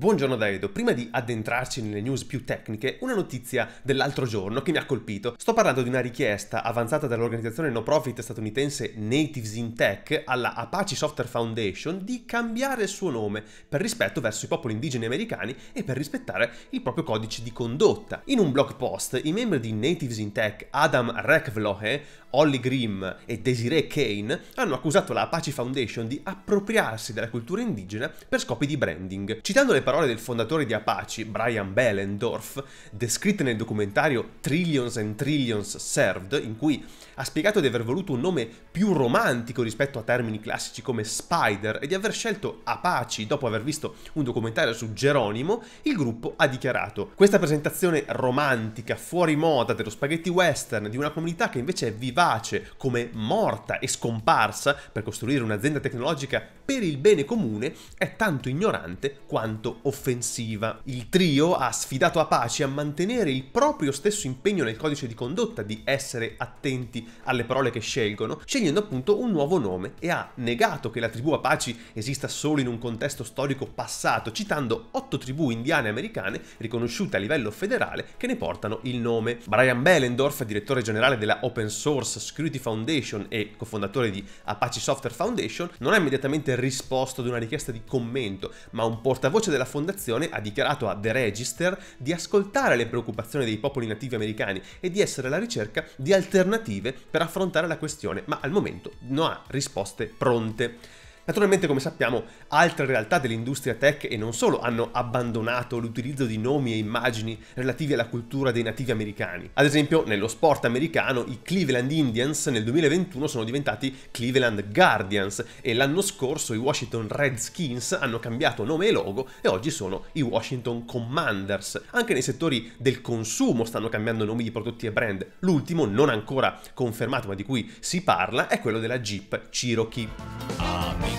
Buongiorno Davido, prima di addentrarci nelle news più tecniche, una notizia dell'altro giorno che mi ha colpito. Sto parlando di una richiesta avanzata dall'organizzazione no profit statunitense Natives in Tech alla Apache Software Foundation di cambiare il suo nome per rispetto verso i popoli indigeni americani e per rispettare il proprio codice di condotta. In un blog post, i membri di Natives in Tech Adam Rekvlohe, Olly Grimm e Desiree Kane hanno accusato la Apache Foundation di appropriarsi della cultura indigena per scopi di branding, citando le parole parole del fondatore di Apache, Brian Bellendorf, descritte nel documentario Trillions and Trillions Served, in cui ha spiegato di aver voluto un nome più romantico rispetto a termini classici come Spider e di aver scelto Apache dopo aver visto un documentario su Geronimo, il gruppo ha dichiarato questa presentazione romantica, fuori moda dello spaghetti western, di una comunità che invece è vivace, come morta e scomparsa per costruire un'azienda tecnologica per il bene comune, è tanto ignorante quanto offensiva. Il trio ha sfidato Apache a mantenere il proprio stesso impegno nel codice di condotta di essere attenti alle parole che scelgono, scegliendo appunto un nuovo nome e ha negato che la tribù Apache esista solo in un contesto storico passato, citando otto tribù indiane americane riconosciute a livello federale che ne portano il nome. Brian Bellendorf, direttore generale della Open Source Security Foundation e cofondatore di Apache Software Foundation, non ha immediatamente risposto ad una richiesta di commento, ma un portavoce della della fondazione ha dichiarato a The Register di ascoltare le preoccupazioni dei popoli nativi americani e di essere alla ricerca di alternative per affrontare la questione, ma al momento non ha risposte pronte. Naturalmente, come sappiamo, altre realtà dell'industria tech e non solo hanno abbandonato l'utilizzo di nomi e immagini relativi alla cultura dei nativi americani. Ad esempio, nello sport americano, i Cleveland Indians nel 2021 sono diventati Cleveland Guardians e l'anno scorso i Washington Redskins hanno cambiato nome e logo e oggi sono i Washington Commanders. Anche nei settori del consumo stanno cambiando nomi di prodotti e brand. L'ultimo, non ancora confermato ma di cui si parla, è quello della Jeep Cherokee.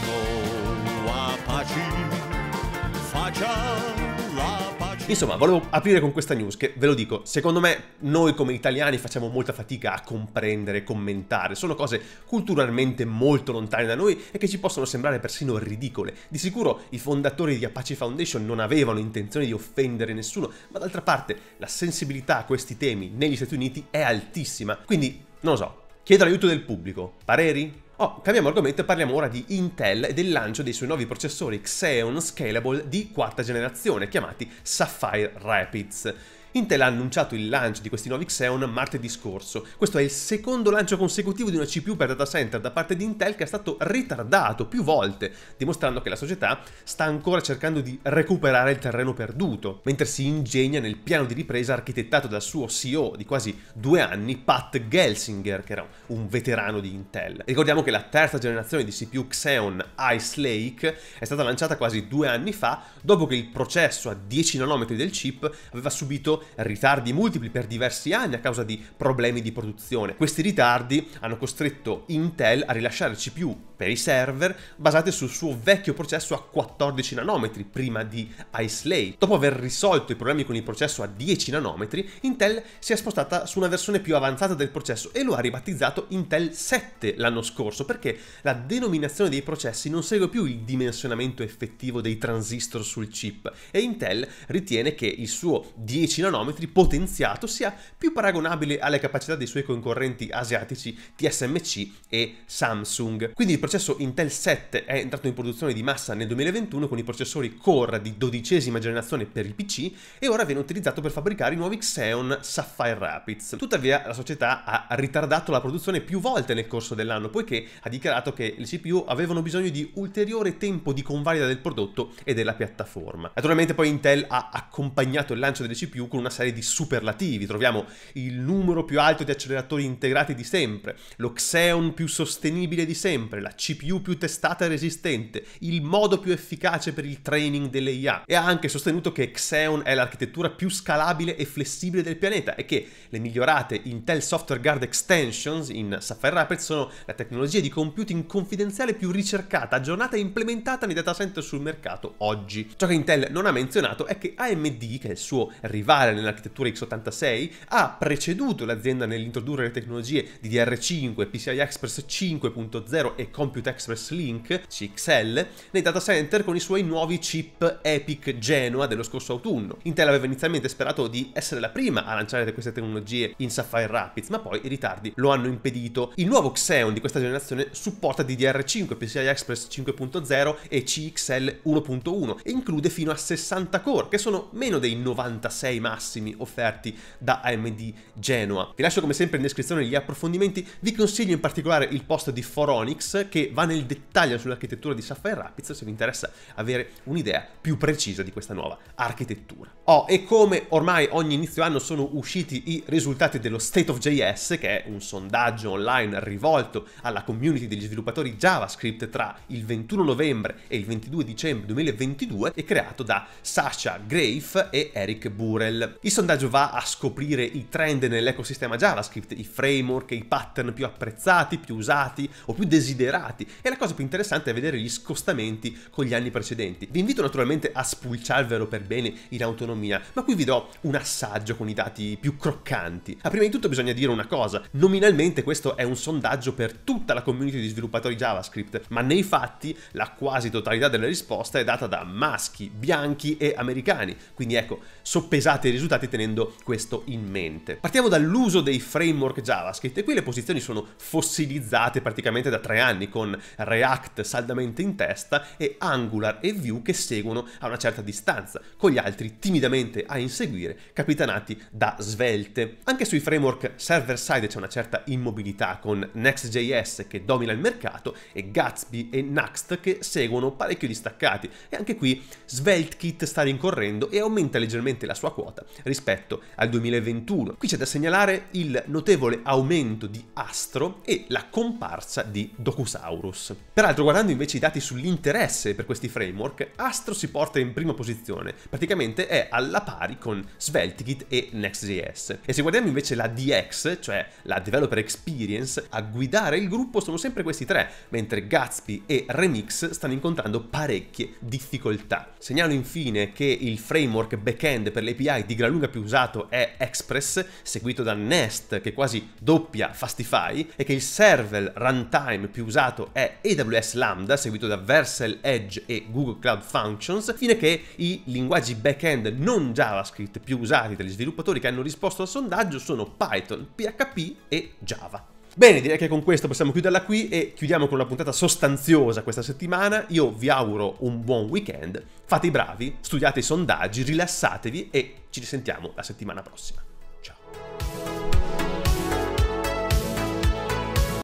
Insomma, volevo aprire con questa news che, ve lo dico, secondo me noi come italiani facciamo molta fatica a comprendere, commentare, sono cose culturalmente molto lontane da noi e che ci possono sembrare persino ridicole. Di sicuro i fondatori di Apache Foundation non avevano intenzione di offendere nessuno, ma d'altra parte la sensibilità a questi temi negli Stati Uniti è altissima, quindi non lo so, chiedo l'aiuto del pubblico. Pareri? Oh, cambiamo argomento e parliamo ora di Intel e del lancio dei suoi nuovi processori Xeon Scalable di quarta generazione, chiamati Sapphire Rapids. Intel ha annunciato il lancio di questi nuovi Xeon martedì scorso. Questo è il secondo lancio consecutivo di una CPU per data center da parte di Intel che è stato ritardato più volte, dimostrando che la società sta ancora cercando di recuperare il terreno perduto, mentre si ingegna nel piano di ripresa architettato dal suo CEO di quasi due anni, Pat Gelsinger, che era un veterano di Intel. Ricordiamo che la terza generazione di CPU Xeon Ice Lake è stata lanciata quasi due anni fa, dopo che il processo a 10 nanometri del chip aveva subito ritardi multipli per diversi anni a causa di problemi di produzione. Questi ritardi hanno costretto Intel a rilasciare CPU per i server basate sul suo vecchio processo a 14 nanometri prima di Ice Lake. Dopo aver risolto i problemi con il processo a 10 nanometri, Intel si è spostata su una versione più avanzata del processo e lo ha ribattezzato Intel 7 l'anno scorso perché la denominazione dei processi non segue più il dimensionamento effettivo dei transistor sul chip e Intel ritiene che il suo 10 nanometri nanometri potenziato sia più paragonabile alle capacità dei suoi concorrenti asiatici TSMC e Samsung. Quindi il processo Intel 7 è entrato in produzione di massa nel 2021 con i processori Core di dodicesima generazione per il PC e ora viene utilizzato per fabbricare i nuovi Xeon Sapphire Rapids. Tuttavia la società ha ritardato la produzione più volte nel corso dell'anno poiché ha dichiarato che le CPU avevano bisogno di ulteriore tempo di convalida del prodotto e della piattaforma. Naturalmente poi Intel ha accompagnato il lancio delle CPU con una serie di superlativi. Troviamo il numero più alto di acceleratori integrati di sempre, lo Xeon più sostenibile di sempre, la CPU più testata e resistente, il modo più efficace per il training delle IA. E ha anche sostenuto che Xeon è l'architettura più scalabile e flessibile del pianeta e che le migliorate Intel Software Guard Extensions in Sapphire Rapids sono la tecnologia di computing confidenziale più ricercata, aggiornata e implementata nei data center sul mercato oggi. Ciò che Intel non ha menzionato è che AMD, che è il suo rivale fondamentale nell'architettura x86, ha preceduto l'azienda nell'introdurre le tecnologie di dr 5 PCI Express 5.0 e Compute Express Link, CXL, nei data center con i suoi nuovi chip Epic Genoa dello scorso autunno. Intel aveva inizialmente sperato di essere la prima a lanciare queste tecnologie in Sapphire Rapids, ma poi i ritardi lo hanno impedito. Il nuovo Xeon di questa generazione supporta DDR5, PCI Express 5.0 e CXL 1.1 e include fino a 60 core, che sono meno dei 96 massimi massimi offerti da AMD Genoa. Vi lascio come sempre in descrizione gli approfondimenti, vi consiglio in particolare il post di Foronix che va nel dettaglio sull'architettura di Sapphire Rapids se vi interessa avere un'idea più precisa di questa nuova architettura. Oh, e come ormai ogni inizio anno sono usciti i risultati dello State of JS, che è un sondaggio online rivolto alla community degli sviluppatori JavaScript tra il 21 novembre e il 22 dicembre 2022 e creato da Sasha Grafe e Eric Burrell. Il sondaggio va a scoprire i trend nell'ecosistema JavaScript, i framework, i pattern più apprezzati, più usati o più desiderati e la cosa più interessante è vedere gli scostamenti con gli anni precedenti. Vi invito naturalmente a spulciarvelo per bene in autonomia, ma qui vi do un assaggio con i dati più croccanti. Ma prima di tutto bisogna dire una cosa, nominalmente questo è un sondaggio per tutta la community di sviluppatori JavaScript, ma nei fatti la quasi totalità delle risposte è data da maschi, bianchi e americani, quindi ecco, soppesate dei risultati tenendo questo in mente. Partiamo dall'uso dei framework JavaScript e qui le posizioni sono fossilizzate praticamente da tre anni con React saldamente in testa e Angular e Vue che seguono a una certa distanza, con gli altri timidamente a inseguire, capitanati da svelte. Anche sui framework server-side c'è una certa immobilità con Next.js che domina il mercato e Gatsby e Next che seguono parecchio distaccati e anche qui SvelteKit sta rincorrendo e aumenta leggermente la sua quota 60 rispetto al 2021. Qui c'è da segnalare il notevole aumento di Astro e la comparsa di Docusaurus. Peraltro guardando invece i dati sull'interesse per questi framework, Astro si porta in prima posizione, praticamente è alla pari con SvelteKit e Next.js. E se guardiamo invece la DX, cioè la Developer Experience, a guidare il gruppo sono sempre questi tre, mentre Gatsby e Remix stanno incontrando parecchie difficoltà. Segnalo infine che il framework backend per l'API di di gran lunga più usato è Express, seguito da Nest che quasi doppia Fastify e che il server runtime più usato è AWS Lambda, seguito da Vercel Edge e Google Cloud Functions, fino che i linguaggi backend non JavaScript più usati dagli sviluppatori che hanno risposto al sondaggio sono Python, PHP e Java. Bene, direi che con questo possiamo chiuderla qui e chiudiamo con una puntata sostanziosa questa settimana. Io vi auguro un buon weekend, fate i bravi, studiate i sondaggi, rilassatevi e ci risentiamo la settimana prossima.